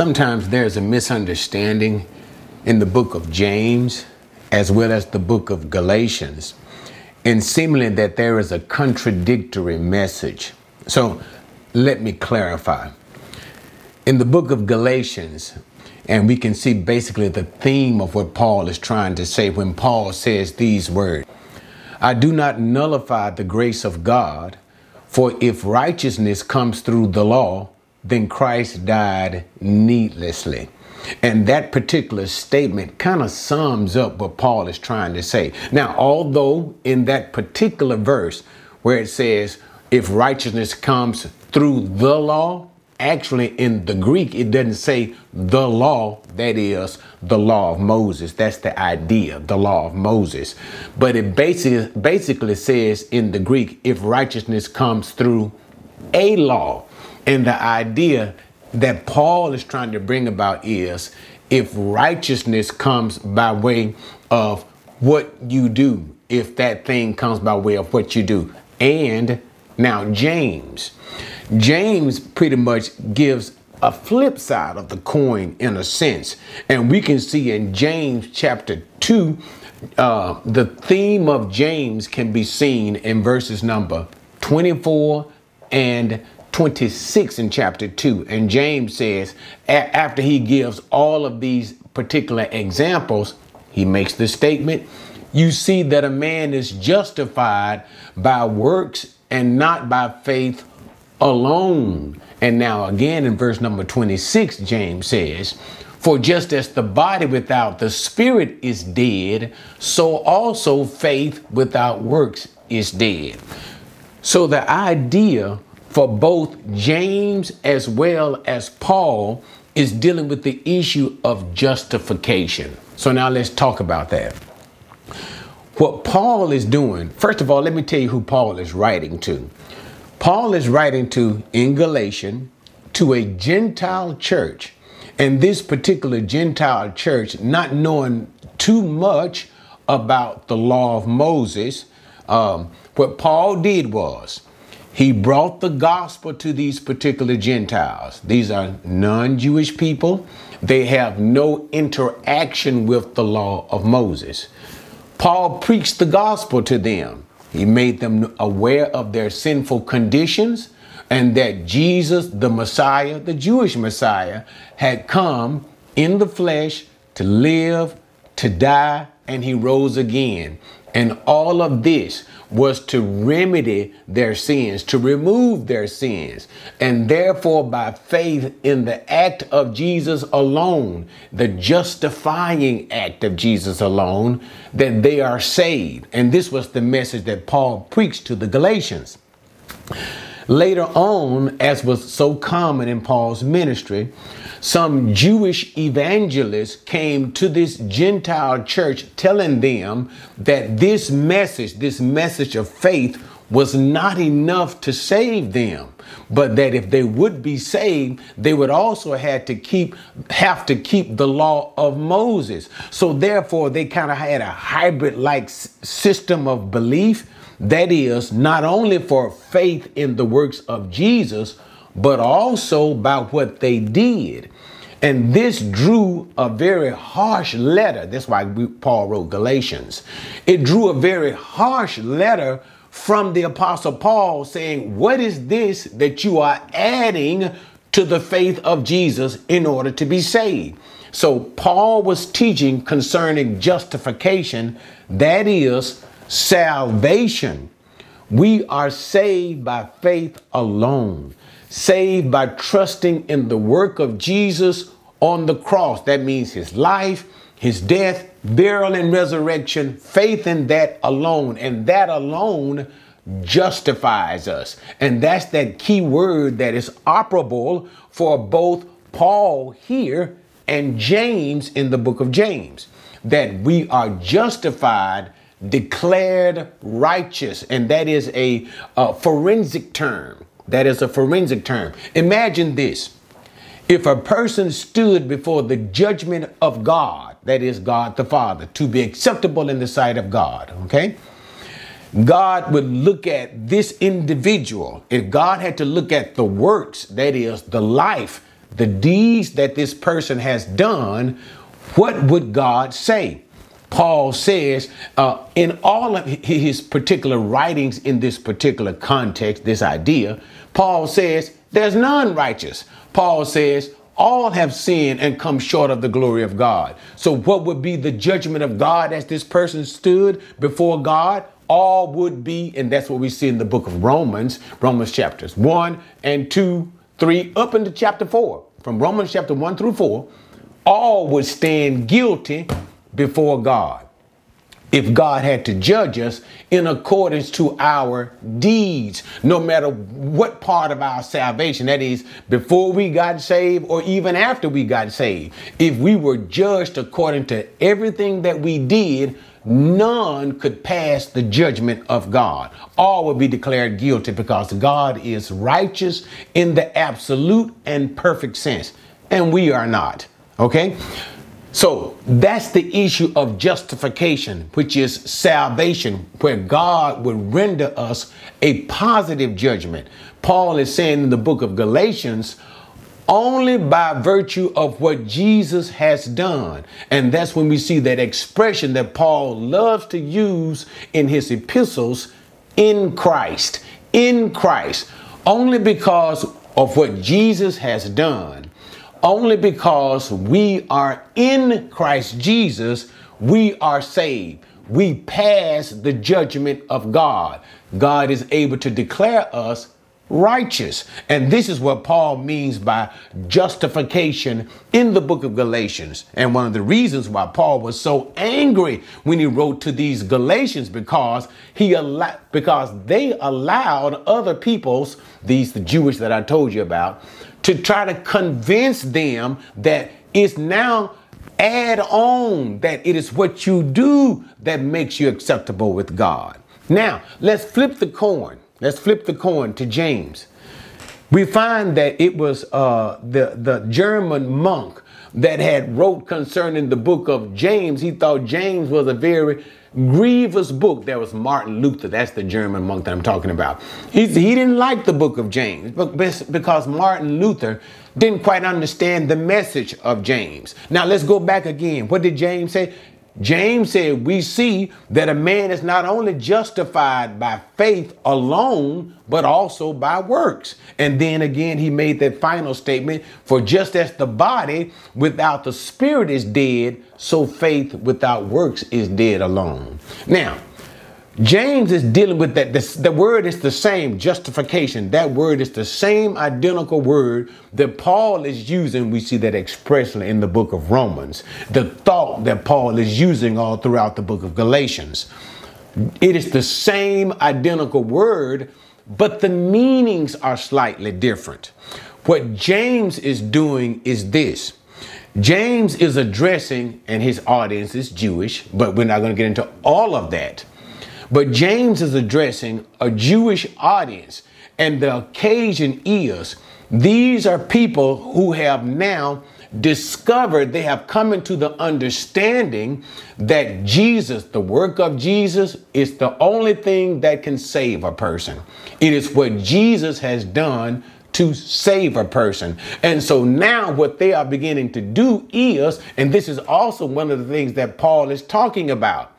sometimes there's a misunderstanding in the book of James as well as the book of Galatians, and seemingly that there is a contradictory message. So let me clarify. In the book of Galatians, and we can see basically the theme of what Paul is trying to say when Paul says these words I do not nullify the grace of God, for if righteousness comes through the law, then Christ died needlessly. And that particular statement kind of sums up what Paul is trying to say. Now, although in that particular verse where it says, if righteousness comes through the law, actually in the Greek, it doesn't say the law, that is the law of Moses. That's the idea, the law of Moses. But it basically, basically says in the Greek, if righteousness comes through a law, and the idea that Paul is trying to bring about is if righteousness comes by way of what you do, if that thing comes by way of what you do. And now, James. James pretty much gives a flip side of the coin in a sense. And we can see in James chapter 2, uh, the theme of James can be seen in verses number 24 and 26 in chapter 2. And James says, after he gives all of these particular examples, he makes the statement you see that a man is justified by works and not by faith alone. And now, again, in verse number 26, James says, For just as the body without the spirit is dead, so also faith without works is dead. So the idea for both James as well as Paul is dealing with the issue of justification. So now let's talk about that. What Paul is doing, first of all, let me tell you who Paul is writing to. Paul is writing to in Galatian to a Gentile church. And this particular Gentile church, not knowing too much about the law of Moses, um, what Paul did was he brought the gospel to these particular Gentiles. These are non Jewish people. They have no interaction with the law of Moses. Paul preached the gospel to them. He made them aware of their sinful conditions and that Jesus, the Messiah, the Jewish Messiah, had come in the flesh to live to die and he rose again. And all of this was to remedy their sins, to remove their sins. And therefore, by faith in the act of Jesus alone, the justifying act of Jesus alone, that they are saved. And this was the message that Paul preached to the Galatians. Later on, as was so common in Paul's ministry, some Jewish evangelists came to this Gentile church telling them that this message, this message of faith, was not enough to save them, but that if they would be saved, they would also had to keep have to keep the law of Moses. So therefore, they kind of had a hybrid-like system of belief. That is not only for faith in the works of Jesus, but also by what they did. And this drew a very harsh letter. That's why we, Paul wrote Galatians. It drew a very harsh letter from the Apostle Paul saying, What is this that you are adding to the faith of Jesus in order to be saved? So, Paul was teaching concerning justification, that is, salvation. We are saved by faith alone, saved by trusting in the work of Jesus on the cross. That means his life, his death, burial and resurrection, faith in that alone. And that alone justifies us. And that's that key word that is operable for both Paul here and James in the book of James that we are justified, declared righteous. And that is a, a forensic term. That is a forensic term. Imagine this if a person stood before the judgment of God that is God the Father, to be acceptable in the sight of God, okay? God would look at this individual. If God had to look at the works, that is, the life, the deeds that this person has done, what would God say? Paul says uh, in all of his particular writings in this particular context, this idea, Paul says, There's none righteous. Paul says, all have sinned and come short of the glory of God. So, what would be the judgment of God as this person stood before God? All would be, and that's what we see in the book of Romans, Romans chapters 1 and 2, 3, up into chapter 4. From Romans chapter 1 through 4, all would stand guilty before God if God had to judge us in accordance to our deeds, no matter what part of our salvation, that is, before we got saved or even after we got saved, if we were judged according to everything that we did, none could pass the judgment of God. All would be declared guilty because God is righteous in the absolute and perfect sense, and we are not. Okay? So that's the issue of justification, which is salvation, where God would render us a positive judgment. Paul is saying in the book of Galatians, only by virtue of what Jesus has done. And that's when we see that expression that Paul loves to use in his epistles in Christ. In Christ. Only because of what Jesus has done only because we are in Christ Jesus, we are saved. We pass the judgment of God. God is able to declare us righteous. And this is what Paul means by justification in the book of Galatians. And one of the reasons why Paul was so angry when he wrote to these Galatians because he because they allowed other peoples, these the Jewish that I told you about, to try to convince them that it's now add on that it is what you do that makes you acceptable with God. Now, let's flip the coin. Let's flip the coin to James. We find that it was uh, the, the German monk that had wrote concerning the book of James. He thought James was a very grievous book. There was Martin Luther. That's the German monk that I'm talking about. He, he didn't like the book of James because Martin Luther didn't quite understand the message of James. Now let's go back again. What did James say? James said, We see that a man is not only justified by faith alone, but also by works. And then again, he made that final statement for just as the body without the spirit is dead, so faith without works is dead alone. Now, James is dealing with that. the word is the same justification. That word is the same identical word that Paul is using. We see that expressly in the book of Romans. The thought that Paul is using all throughout the book of Galatians. It is the same identical word, but the meanings are slightly different. What James is doing is this. James is addressing, and his audience is Jewish, but we're not going to get into all of that. But James is addressing a Jewish audience, and the occasion is these are people who have now discovered, they have come into the understanding that Jesus, the work of Jesus, is the only thing that can save a person. It is what Jesus has done to save a person. And so now what they are beginning to do is, and this is also one of the things that Paul is talking about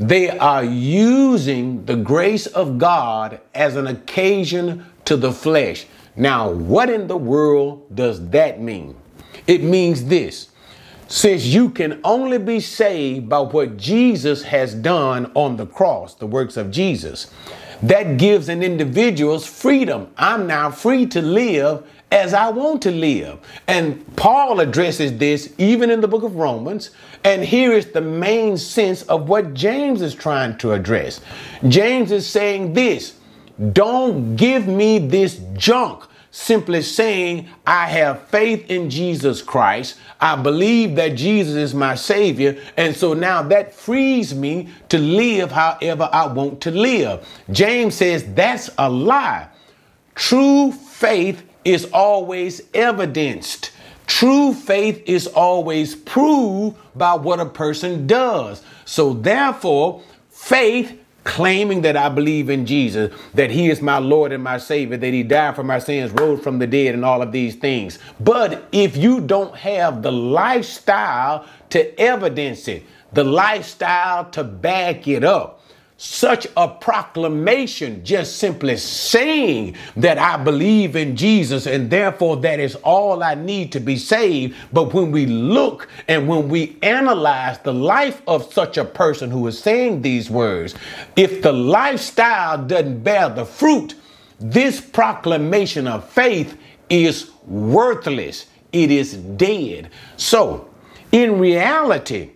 they are using the grace of God as an occasion to the flesh. Now, what in the world does that mean? It means this since you can only be saved by what Jesus has done on the cross, the works of Jesus, that gives an individual's freedom. I'm now free to live as I want to live. And Paul addresses this even in the book of Romans. And here is the main sense of what James is trying to address. James is saying this don't give me this junk. Simply saying, I have faith in Jesus Christ. I believe that Jesus is my Savior. And so now that frees me to live however I want to live. James says that's a lie. True faith is always evidenced. True faith is always proved by what a person does. So, therefore, faith claiming that I believe in Jesus, that He is my Lord and my Savior, that He died for my sins, rose from the dead, and all of these things. But if you don't have the lifestyle to evidence it, the lifestyle to back it up, such a proclamation, just simply saying that I believe in Jesus and therefore that is all I need to be saved. But when we look and when we analyze the life of such a person who is saying these words, if the lifestyle doesn't bear the fruit, this proclamation of faith is worthless. It is dead. So, in reality,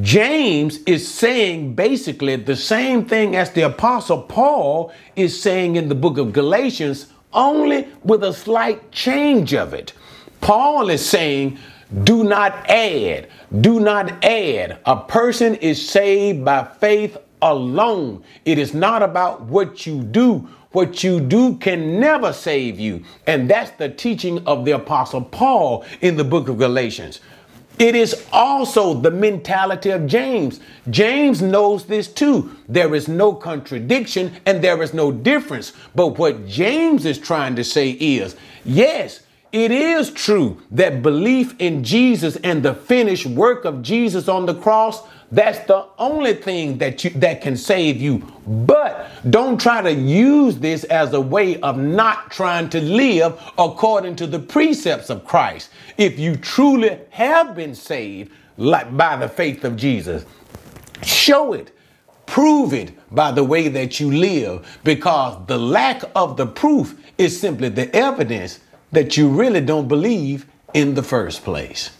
James is saying basically the same thing as the Apostle Paul is saying in the book of Galatians, only with a slight change of it. Paul is saying, do not add, do not add. A person is saved by faith alone. It is not about what you do. What you do can never save you. And that's the teaching of the Apostle Paul in the book of Galatians. It is also the mentality of James. James knows this too. There is no contradiction and there is no difference. But what James is trying to say is yes, it is true that belief in Jesus and the finished work of Jesus on the cross, that's the only thing that you that can save you. But don't try to use this as a way of not trying to live according to the precepts of Christ. If you truly have been saved like by the faith of Jesus, show it prove it by the way that you live because the lack of the proof is simply the evidence that you really don't believe in the first place.